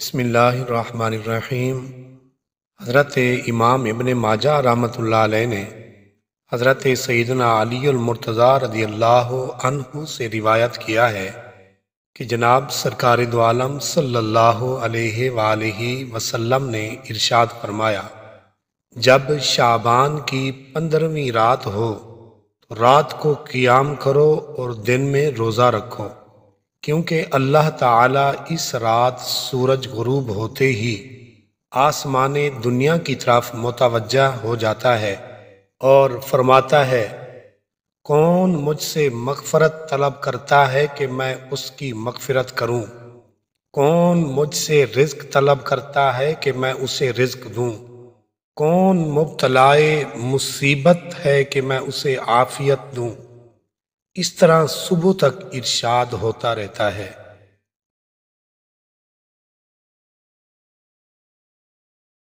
बसमीम हज़रत इमाम इबन माजा रहमत ने हज़रत सैदना अलीमरतज़ा रदी अल्लाह से रिवायत किया है कि जनाब सरकार दोआलम सल्लल्लाहु अलैहि ने इर्शाद फरमाया जब शाबान की पंद्रहवीं रात हो तो रात को क़ियाम करो और दिन में रोज़ा रखो क्योंकि अल्लाह ताला इस रात सूरज गरूब होते ही आसमान दुनिया की तरफ मुतवजह हो जाता है और फरमाता है कौन मुझसे मगफरत तलब करता है कि मैं उसकी मगफरत करूं? कौन मुझसे रिज्क तलब करता है कि मैं उसे रिज्क दूं? कौन मुबतलाए मुसीबत है कि मैं उसे आफियत दूं? इस तरह सुबह तक इरशाद होता रहता है